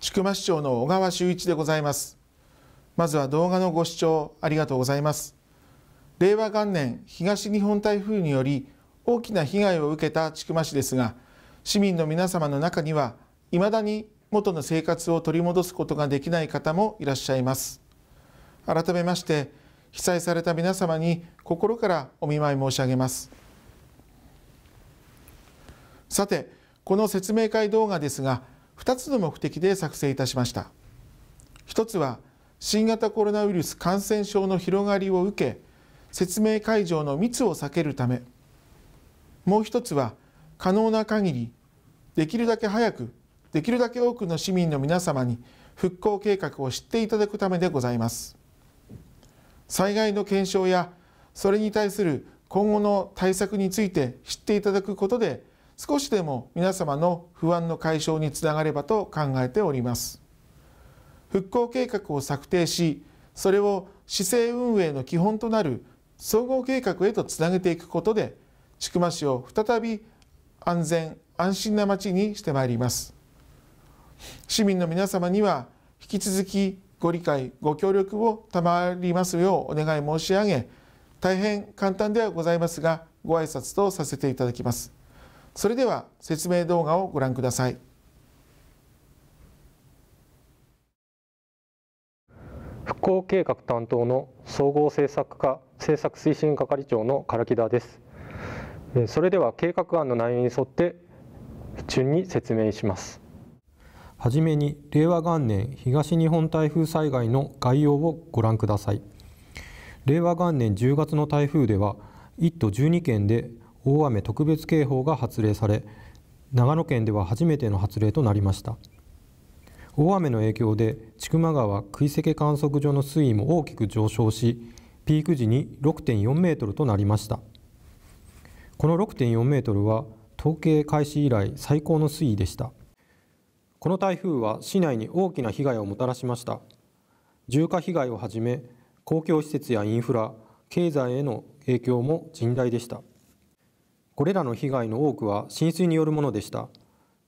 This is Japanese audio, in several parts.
千曲市長の小川修一でございますまずは動画のご視聴ありがとうございます令和元年東日本台風により大きな被害を受けた千曲市ですが市民の皆様の中には未だに元の生活を取り戻すことができない方もいらっしゃいます改めまして被災された皆様に心からお見舞い申し上げますさてこの説明会動画ですが2つの目的で作成いたしました1つは新型コロナウイルス感染症の広がりを受け説明会場の密を避けるためもう1つは可能な限りできるだけ早くできるだけ多くの市民の皆様に復興計画を知っていただくためでございます災害の検証やそれに対する今後の対策について知っていただくことで少しでも皆様の不安の解消につながればと考えております復興計画を策定しそれを市政運営の基本となる総合計画へとつなげていくことで千曲市を再び安全安心な街にしてまいります市民の皆様には引き続きご理解ご協力を賜りますようお願い申し上げ大変簡単ではございますがご挨拶とさせていただきますそれでは説明動画をご覧ください。復興計画担当の総合政策課政策推進係長の唐木田です。それでは計画案の内容に沿って順に説明します。はじめに令和元年東日本台風災害の概要をご覧ください。令和元年10月の台風では1都12県で大雨特別警報が発令され長野県では初めての発令となりました大雨の影響で千曲川杭関観測所の水位も大きく上昇しピーク時に6.4メートルとなりましたこの6.4メートルは統計開始以来最高の水位でしたこの台風は市内に大きな被害をもたらしました重火被害をはじめ公共施設やインフラ経済への影響も甚大でしたこれらの被害の多くは浸水によるものでした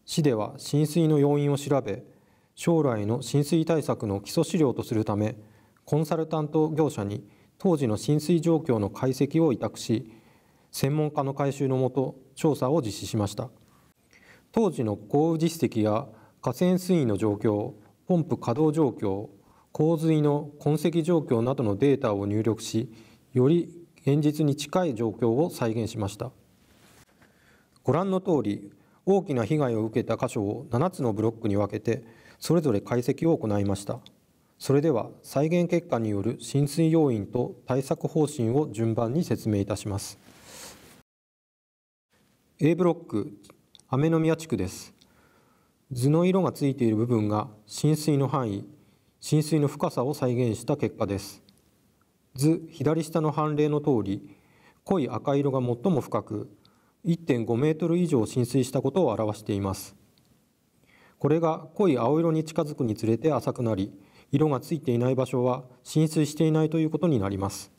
市では浸水の要因を調べ将来の浸水対策の基礎資料とするためコンサルタント業者に当時の浸水状況の解析を委託し専門家の回収のもと調査を実施しました当時の豪雨実績や河川水位の状況ポンプ稼働状況洪水の痕跡状況などのデータを入力しより現実に近い状況を再現しましたご覧の通り大きな被害を受けた箇所を7つのブロックに分けてそれぞれ解析を行いましたそれでは再現結果による浸水要因と対策方針を順番に説明いたします A ブロック雨宮地区です図の色がついている部分が浸水の範囲浸水の深さを再現した結果です図左下の判例の通り濃い赤色が最も深く1.5メートル以上浸水したことを表していますこれが濃い青色に近づくにつれて浅くなり色がついていない場所は浸水していないということになります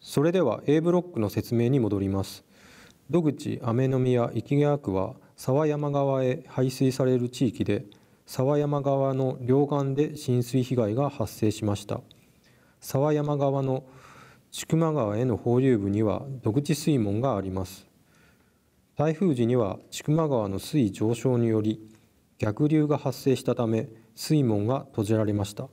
それでは A ブロックの説明に戻ります土口、雨宮、池谷区は沢山側へ排水される地域で沢山側の両岸で浸水被害が発生しました沢山側の千曲川への放流部には独自水門があります台風時には千曲川の水位上昇により逆流が発生したため水門が閉じられました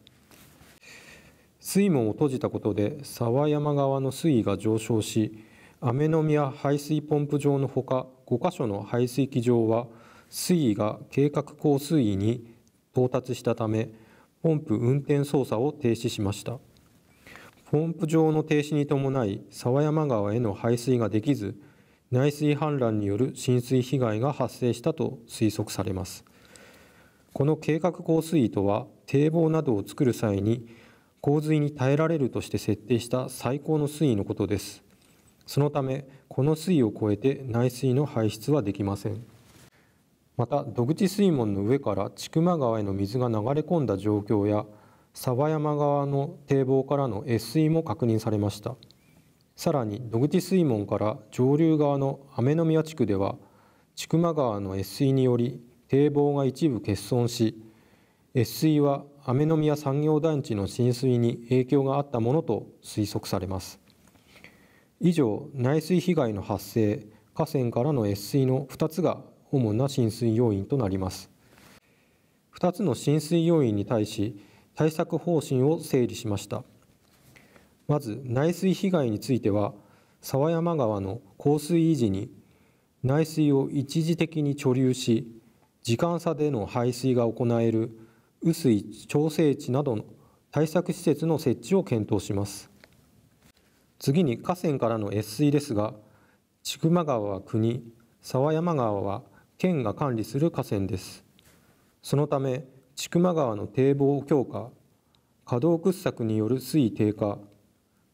水門を閉じたことで沢山側の水位が上昇し雨の宮排水ポンプ場のほか5か所の排水機場は水位が計画降水位に到達したためポンプ運転操作を停止しました。ポンプ場の停止に伴い沢山川への排水ができず内水氾濫による浸水被害が発生したと推測されますこの計画降水位とは堤防などを作る際に洪水に耐えられるとして設定した最高の水位のことですそのためこの水位を超えて内水の排出はできませんまた、土口水門の上から千曲川への水が流れ込んだ状況や、沢山側の堤防からの越水も確認されましたさらに野口水門から上流側の雨宮地区では千曲川の越水により堤防が一部欠損し越水は雨宮産業団地の浸水に影響があったものと推測されます以上内水被害の発生河川からの越水の2つが主な浸水要因となります2つの浸水要因に対し対策方針を整理しましたまず内水被害については沢山川の降水維持に内水を一時的に貯留し時間差での排水が行える雨水調整池などの対策施設の設置を検討します次に河川からの越水ですが千曲川は国沢山川は県が管理する河川ですそのため千曲川の堤防強化河道掘削による水位低下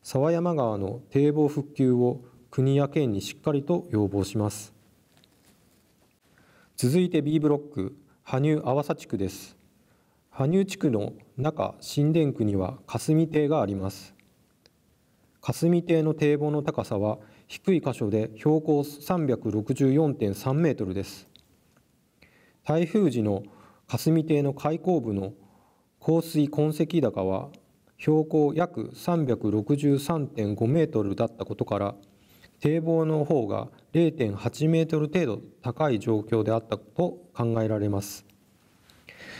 沢山川の堤防復旧を国や県にしっかりと要望します続いて B ブロック羽生淡佐地区です羽生地区の中新田区には霞堤があります霞堤の堤防の高さは低い箇所で標高364.3メートルです台風時の霞堤の開口部の降水痕跡高は標高約363.5メートルだったことから堤防の方が0.8メートル程度高い状況であったと考えられます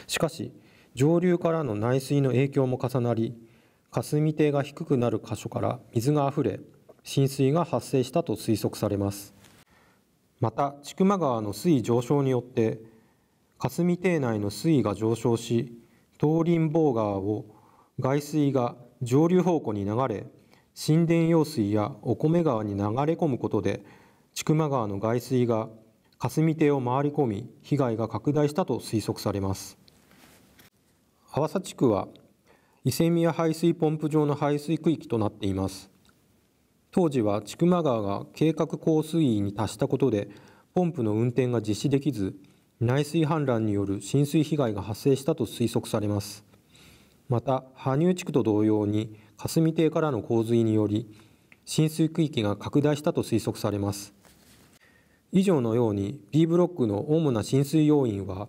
しかし上流からの内水の影響も重なり霞堤が低くなる箇所から水があふれ浸水が発生したと推測されますまた千曲川の水位上昇によって霞邸内の水位が上昇し東林坊川を外水が上流方向に流れ神殿用水やお米川に流れ込むことで千曲川の外水が霞堤を回り込み被害が拡大したと推測されます阿波佐地区は伊勢宮排水ポンプ場の排水区域となっています当時は千曲川が計画降水域に達したことでポンプの運転が実施できず内水氾濫による浸水被害が発生したと推測されます。また、羽生地区と同様に霞堤からの洪水により、浸水区域が拡大したと推測されます。以上のように B ブロックの主な浸水要因は、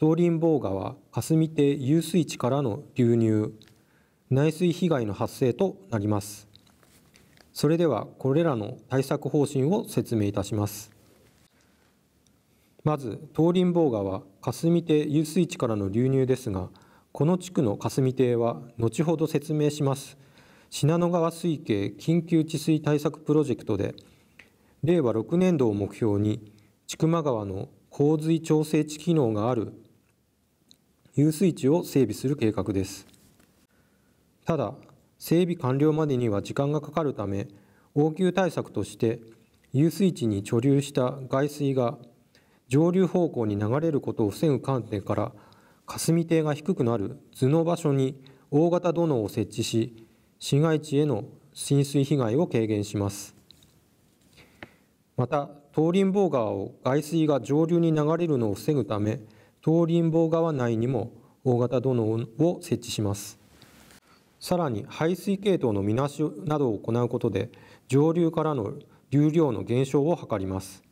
東林坊川霞堤遊水地からの流入、内水被害の発生となります。それではこれらの対策方針を説明いたします。まず東林坊川霞亭遊水地からの流入ですがこの地区の霞亭は後ほど説明します信濃川水系緊急治水対策プロジェクトで令和6年度を目標に千曲川の洪水調整地機能がある遊水地を整備する計画ですただ整備完了までには時間がかかるため応急対策として遊水地に貯留した外水が上流方向に流れることを防ぐ観点から霞堤が低くなる図の場所に大型土のを設置し市街地への浸水被害を軽減しますまた東林坊川を外水が上流に流れるのを防ぐため東林坊川内にも大型土のを設置しますさらに排水系統の見直しなどを行うことで上流からの流量の減少を図ります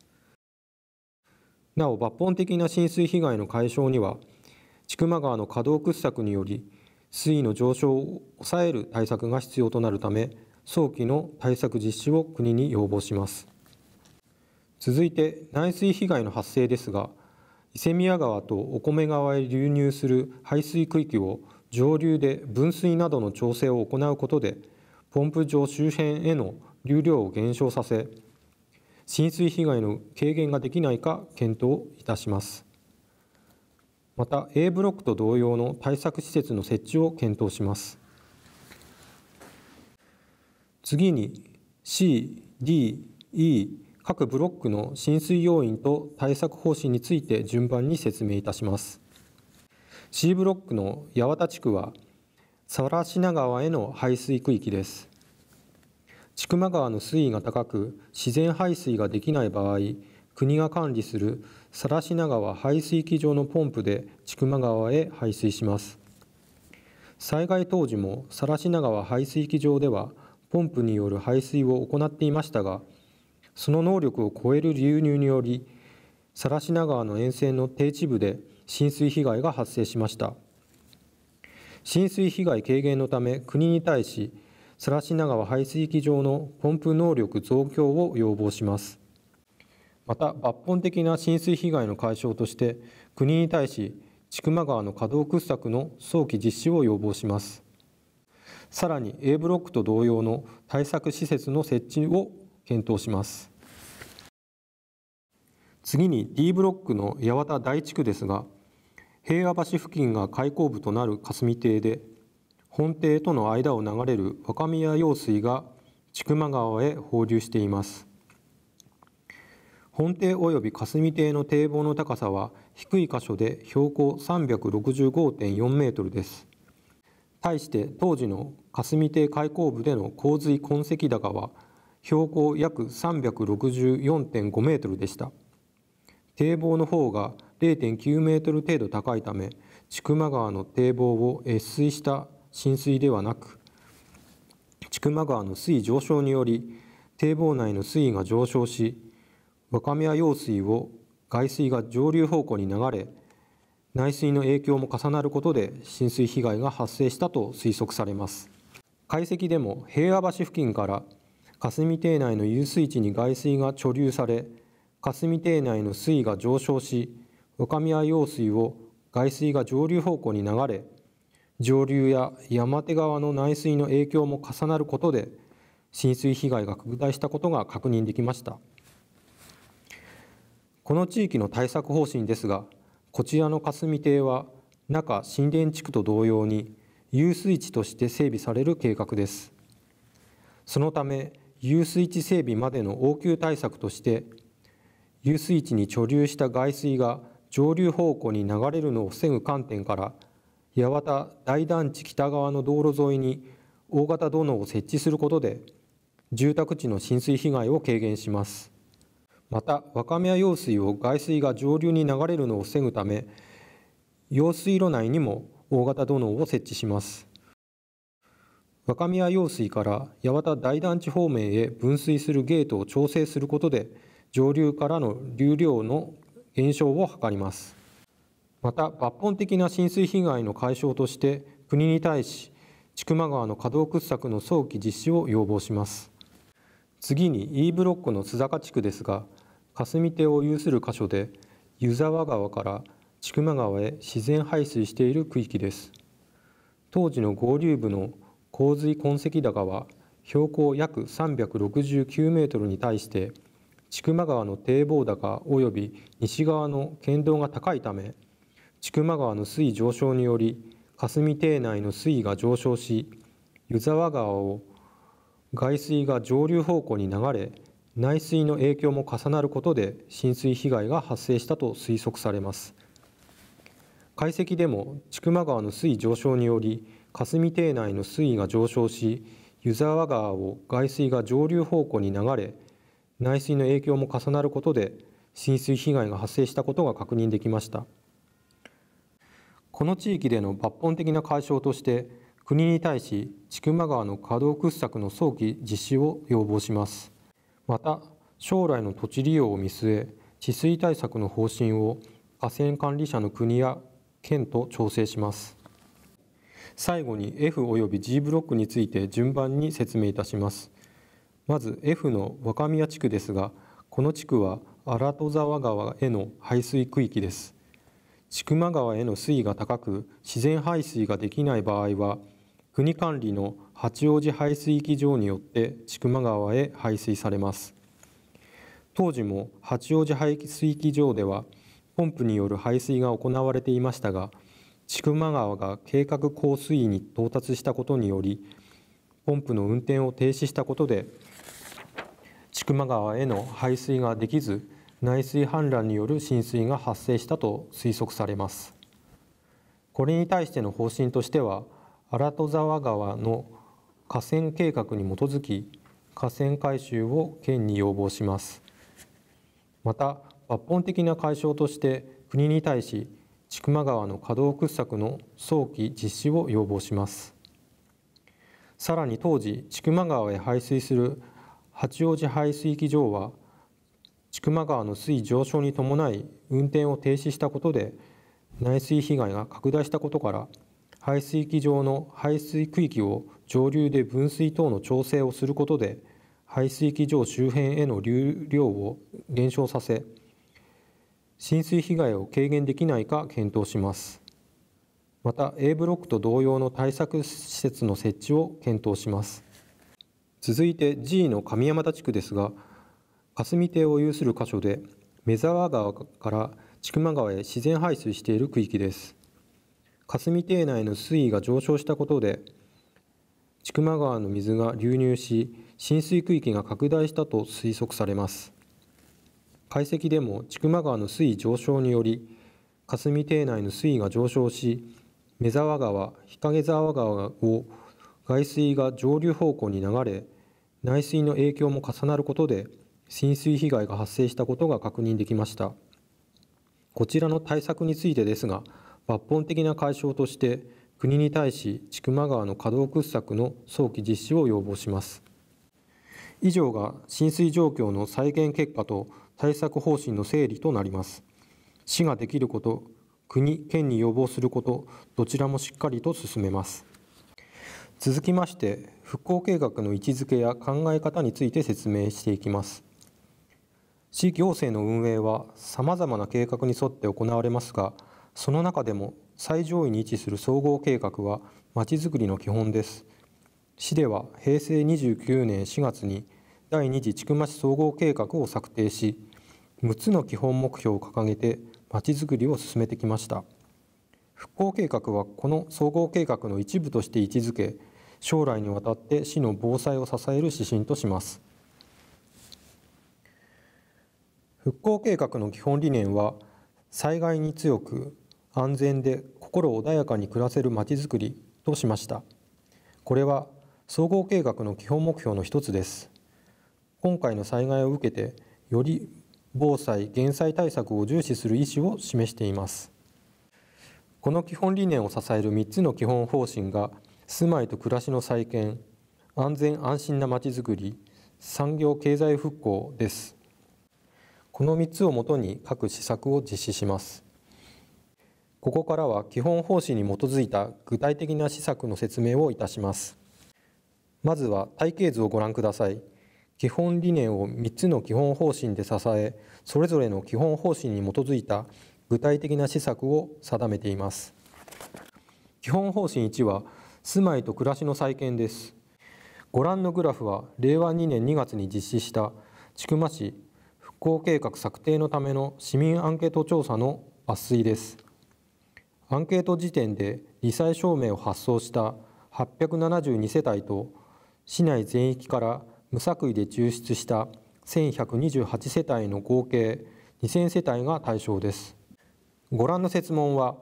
なお抜本的な浸水被害の解消には千曲川の可動掘削により水位の上昇を抑える対策が必要となるため早期の対策実施を国に要望します続いて内水被害の発生ですが伊勢宮川とお米川へ流入する排水区域を上流で分水などの調整を行うことでポンプ場周辺への流量を減少させ浸水被害の軽減ができないか検討いたします。また A ブロックと同様の対策施設の設置を検討します。次に C、D、E 各ブロックの浸水要因と対策方針について順番に説明いたします。C ブロックの八幡地区は、さら品川への排水区域です。千曲川の水位が高く自然排水ができない場合国が管理する更科川排水機場のポンプで千曲川へ排水します災害当時も更科川排水機場ではポンプによる排水を行っていましたがその能力を超える流入により更科川の沿線の低地部で浸水被害が発生しました浸水被害軽減のため国に対しら科川排水機場のポンプ能力増強を要望しますまた抜本的な浸水被害の解消として国に対し千曲川の稼働掘削の早期実施を要望しますさらに A ブロックと同様の対策施設の設置を検討します次に D ブロックの八幡大地区ですが平和橋付近が開口部となる霞堤で本邸との間を流れる若宮用水が千曲川へ放流しています本邸及び霞邸の堤防の高さは低い箇所で標高365.4メートルです対して当時の霞邸開口部での洪水痕跡高は標高約364.5メートルでした堤防の方が0.9メートル程度高いため千曲川の堤防を越水した浸水ではなく千曲川の水位上昇により堤防内の水位が上昇し若宮用水を外水が上流方向に流れ内水の影響も重なることで浸水被害が発生したと推測されます解析でも平和橋付近から霞堤内の遊水地に外水が貯留され霞堤内の水位が上昇し若宮用水を外水が上流方向に流れ上流や山手側の内水の影響も重なることで浸水被害が拡大したことが確認できましたこの地域の対策方針ですがこちらの霞堤は中新田地区と同様に遊水地として整備される計画ですそのため遊水地整備までの応急対策として遊水地に貯留した外水が上流方向に流れるのを防ぐ観点から八幡大団地北側の道路沿いに大型土のを設置することで住宅地の浸水被害を軽減しますまた若宮用水を外水が上流に流れるのを防ぐため用水路内にも大型土のを設置します若宮用水から八幡大団地方面へ分水するゲートを調整することで上流からの流量の減少を図りますまた抜本的な浸水被害の解消として国に対し千曲川の河道掘削の早期実施を要望します次に E ブロックの須坂地区ですが霞手を有する箇所で湯沢川から千曲川へ自然排水している区域です当時の合流部の洪水痕跡高は標高約369メートルに対して千曲川の堤防高及び西側の県道が高いため千曲川の水位上昇により霞堤内の水位が上昇し湯沢川を外水が上流方向に流れ内水の影響も重なることで浸水被害が発生したと推測されます解析でも千曲川の水位上昇により霞堤内の水位が上昇し湯沢川を外水が上流方向に流れ内水の影響も重なることで浸水被害が発生したことが確認できました。この地域での抜本的な解消として国に対し千曲川の河道掘削の早期実施を要望しますまた将来の土地利用を見据え治水対策の方針を河川管理者の国や県と調整します最後に F および G ブロックについて順番に説明いたしますまず F の若宮地区ですがこの地区は荒戸沢川への排水区域です千曲川への水位が高く自然排水ができない場合は国管理の八王子排水機場によって千曲川へ排水されます当時も八王子排水機場ではポンプによる排水が行われていましたが千曲川が計画降水位に到達したことによりポンプの運転を停止したことで千曲川への排水ができず内水氾濫による浸水が発生したと推測されますこれに対しての方針としては荒戸沢川の河川計画に基づき河川改修を県に要望しますまた抜本的な解消として国に対し千曲川の河道掘削の早期実施を要望しますさらに当時千曲川へ排水する八王子排水機場は千曲川の水位上昇に伴い運転を停止したことで内水被害が拡大したことから排水機場の排水区域を上流で分水等の調整をすることで排水機場周辺への流量を減少させ浸水被害を軽減できないか検討しますまた A ブロックと同様の対策施設の設置を検討します続いて G の神山田地区ですが霞堤を有する箇所で目沢川から千曲川へ自然排水している区域です霞堤内の水位が上昇したことで千曲川の水が流入し浸水区域が拡大したと推測されます解析でも千曲川の水位上昇により霞堤内の水位が上昇し目沢川日陰沢川を外水が上流方向に流れ内水の影響も重なることで浸水被害が発生したことが確認できましたこちらの対策についてですが抜本的な解消として国に対し千曲川の河道掘削の早期実施を要望します以上が浸水状況の再現結果と対策方針の整理となります市ができること国県に要望することどちらもしっかりと進めます続きまして復興計画の位置づけや考え方について説明していきます市行政の運営はさまざまな計画に沿って行われますがその中でも最上位に位置する総合計画はまちづくりの基本です市では平成29年4月に第2次千曲市総合計画を策定し6つの基本目標を掲げてまちづくりを進めてきました復興計画はこの総合計画の一部として位置づけ将来にわたって市の防災を支える指針とします復興計画の基本理念は災害に強く安全で心穏やかに暮らせるまちづくりとしましたこれは総合計画の基本目標の一つです今回の災害を受けてより防災・減災対策を重視する意思を示していますこの基本理念を支える3つの基本方針が住まいと暮らしの再建安全安心なまちづくり産業経済復興ですこの3つをもとに各施策を実施しますここからは基本方針に基づいた具体的な施策の説明をいたしますまずは体系図をご覧ください基本理念を3つの基本方針で支えそれぞれの基本方針に基づいた具体的な施策を定めています基本方針1は住まいと暮らしの再建ですご覧のグラフは令和2年2月に実施した千曲市復興計画策定のための市民アンケート調査の抜粋ですアンケート時点で罹災証明を発送した872世帯と市内全域から無作為で抽出した1128世帯の合計2000世帯が対象ですご覧の設問は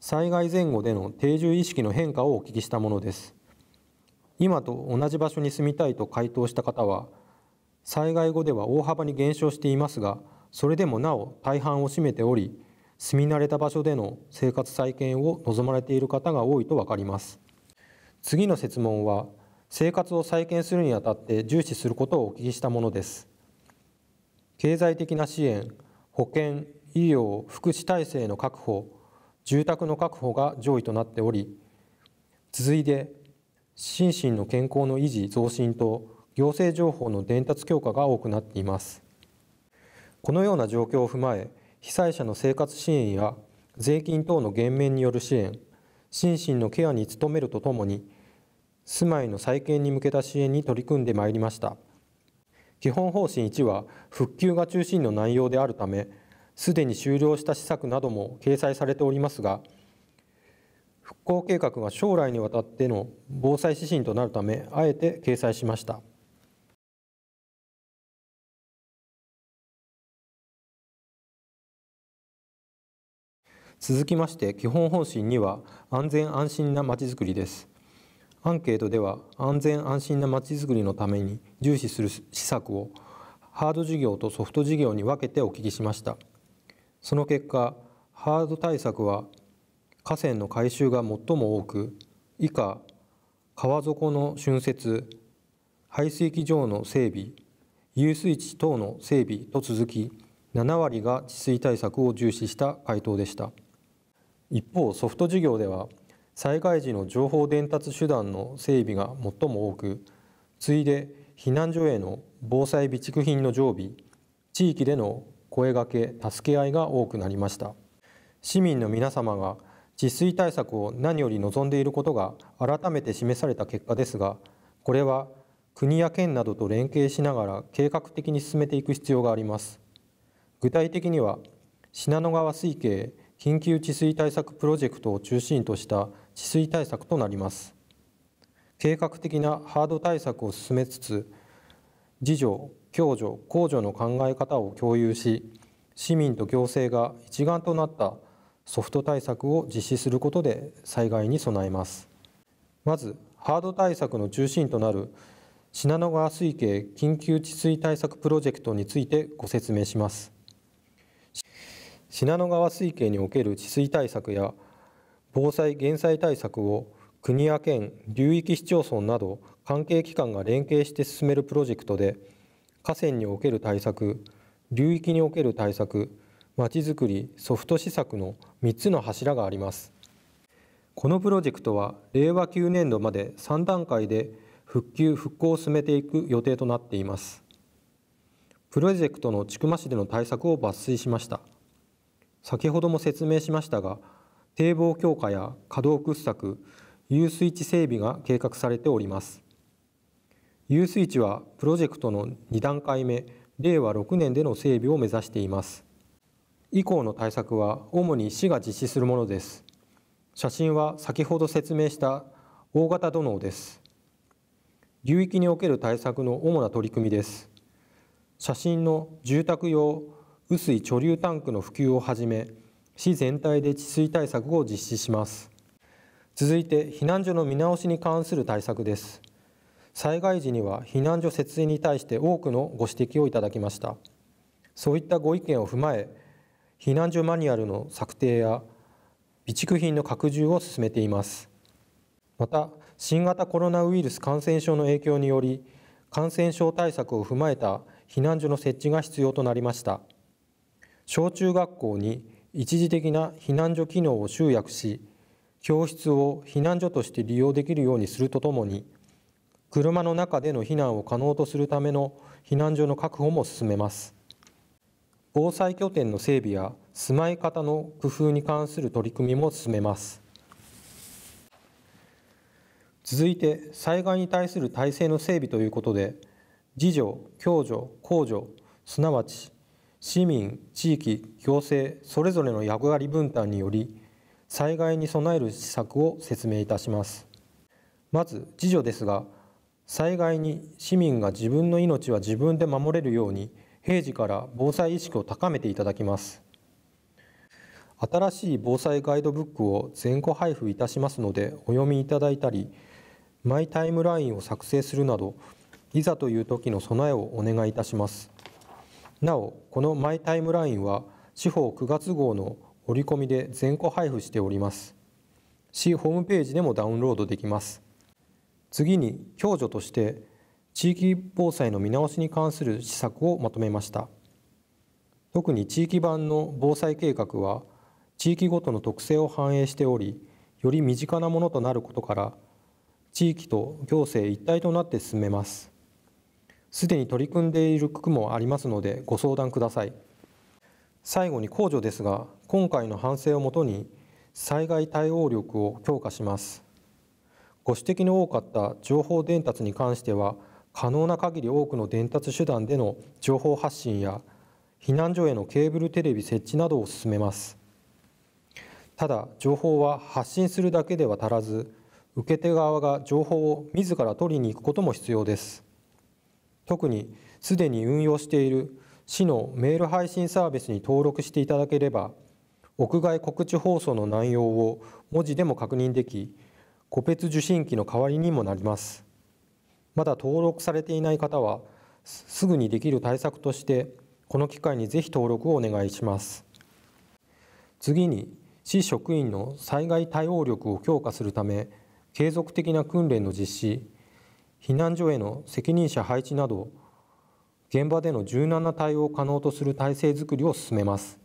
災害前後での定住意識の変化をお聞きしたものです今と同じ場所に住みたいと回答した方は災害後では大幅に減少していますがそれでもなお大半を占めており住み慣れた場所での生活再建を望まれている方が多いと分かります次の設問は生活を再建するにあたって重視することをお聞きしたものです経済的な支援保険医療福祉体制の確保住宅の確保が上位となっており続いて心身の健康の維持増進と行政情報の伝達強化が多くなっていますこのような状況を踏まえ被災者の生活支援や税金等の減免による支援心身のケアに努めるとともに住まいの再建に向けた支援に取り組んでまいりました基本方針1は復旧が中心の内容であるためすでに終了した施策なども掲載されておりますが復興計画が将来にわたっての防災指針となるためあえて掲載しました。続きまして基本方針には安全安心なまちづくりですアンケートでは安全安心なまちづくりのために重視する施策をハード事業とソフト事業に分けてお聞きしましたその結果ハード対策は河川の改修が最も多く以下川底の浚渫排水機場の整備遊水地等の整備と続き7割が治水対策を重視した回答でした。一方ソフト事業では災害時の情報伝達手段の整備が最も多く次いで避難所への防災備蓄品の常備地域での声がけ助け合いが多くなりました市民の皆様が治水対策を何より望んでいることが改めて示された結果ですがこれは国や県などと連携しながら計画的に進めていく必要があります具体的には信濃川水系緊急治水対策プロジェクトを中心とした治水対策となります計画的なハード対策を進めつつ自助共助公助の考え方を共有し市民と行政が一丸となったソフト対策を実施することで災害に備えますまずハード対策の中心となる信濃川水系緊急治水対策プロジェクトについてご説明します信濃川水系における治水対策や防災・減災対策を国や県、流域市町村など関係機関が連携して進めるプロジェクトで河川における対策、流域における対策、まちづくり、ソフト施策の3つの柱があります。このプロジェクトは令和9年度まで3段階で復旧・復興を進めていく予定となっています。プロジェクトの千曲市での対策を抜粋しました。先ほども説明しましたが堤防強化や河道掘削遊水地整備が計画されております遊水地はプロジェクトの2段階目令和6年での整備を目指しています以降の対策は主に市が実施するものです写真は先ほど説明した大型土のです流域における対策の主な取り組みです写真の住宅用雨水貯留タンクの普及をはじめ市全体で治水対策を実施します続いて避難所の見直しに関する対策です災害時には避難所設営に対して多くのご指摘をいただきましたそういったご意見を踏まえ避難所マニュアルの策定や備蓄品の拡充を進めていますまた新型コロナウイルス感染症の影響により感染症対策を踏まえた避難所の設置が必要となりました。小中学校に一時的な避難所機能を集約し教室を避難所として利用できるようにするとともに車の中での避難を可能とするための避難所の確保も進めます防災拠点の整備や住まい方の工夫に関する取り組みも進めます続いて災害に対する体制の整備ということで自助・共助・公助すなわち市民地域行政それぞれの役割分担により災害に備える施策を説明いたしますまず自助ですが災害に市民が自分の命は自分で守れるように平時から防災意識を高めていただきます新しい防災ガイドブックを全個配布いたしますのでお読みいただいたりマイタイムラインを作成するなどいざという時の備えをお願いいたしますなおこのマイタイムラインは司法9月号の折り込みで全個配布しております市ホームページでもダウンロードできます次に共助として地域防災の見直しに関する施策をまとめました特に地域版の防災計画は地域ごとの特性を反映しておりより身近なものとなることから地域と行政一体となって進めますすでに取り組んでいる区もありますのでご相談ください最後に控除ですが今回の反省をもとに災害対応力を強化しますご指摘の多かった情報伝達に関しては可能な限り多くの伝達手段での情報発信や避難所へのケーブルテレビ設置などを進めますただ情報は発信するだけでは足らず受け手側が情報を自ら取りに行くことも必要です特にすでに運用している市のメール配信サービスに登録していただければ屋外告知放送の内容を文字でも確認でき個別受信機の代わりにもなりますまだ登録されていない方はすぐにできる対策としてこの機会にぜひ登録をお願いします次に市職員の災害対応力を強化するため継続的な訓練の実施避難所への責任者配置など現場での柔軟な対応を可能とする体制づくりを進めます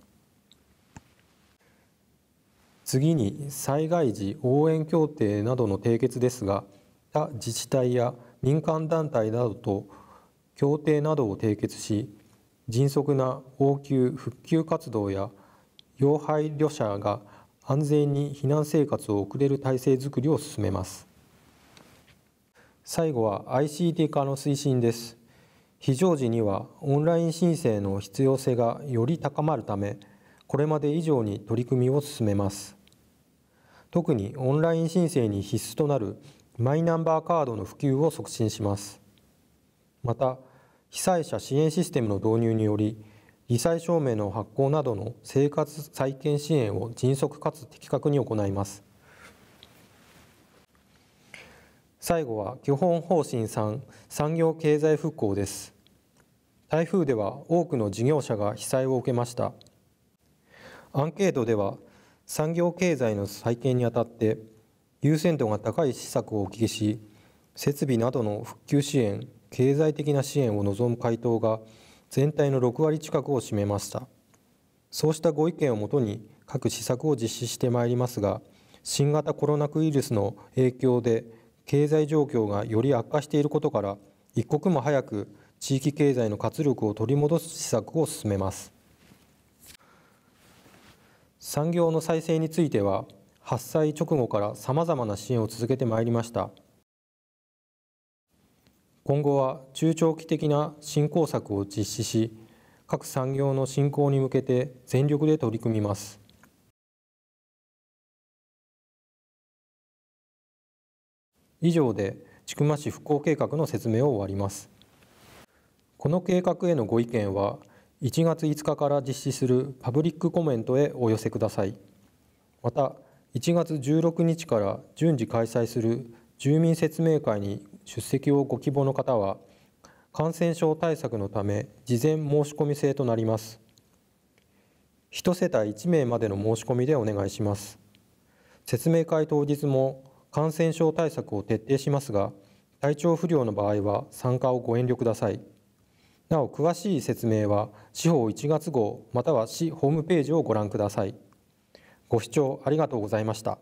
次に災害時応援協定などの締結ですが他自治体や民間団体などと協定などを締結し迅速な応急・復旧活動や要配慮者が安全に避難生活を送れる体制づくりを進めます。最後は ICT 化の推進です非常時にはオンライン申請の必要性がより高まるためこれまで以上に取り組みを進めます特にオンライン申請に必須となるマイナンバーカードの普及を促進しますまた被災者支援システムの導入により罹災証明の発行などの生活再建支援を迅速かつ的確に行います最後は基本方針3産業経済復興です台風では多くの事業者が被災を受けましたアンケートでは産業経済の再建にあたって優先度が高い施策をお聞きし設備などの復旧支援経済的な支援を望む回答が全体の6割近くを占めましたそうしたご意見をもとに各施策を実施してまいりますが新型コロナウイルスの影響で経済状況がより悪化していることから一刻も早く地域経済の活力を取り戻す施策を進めます産業の再生については発災直後からさまざまな支援を続けてまいりました今後は中長期的な振興策を実施し各産業の振興に向けて全力で取り組みます以上で千曲市復興計画の説明を終わりますこの計画へのご意見は1月5日から実施するパブリックコメントへお寄せくださいまた1月16日から順次開催する住民説明会に出席をご希望の方は感染症対策のため事前申し込み制となります1世帯1名までの申し込みでお願いします説明会当日も感染症対策を徹底しますが、体調不良の場合は参加をご遠慮ください。なお、詳しい説明は、司法1月号または市ホームページをご覧ください。ご視聴ありがとうございました。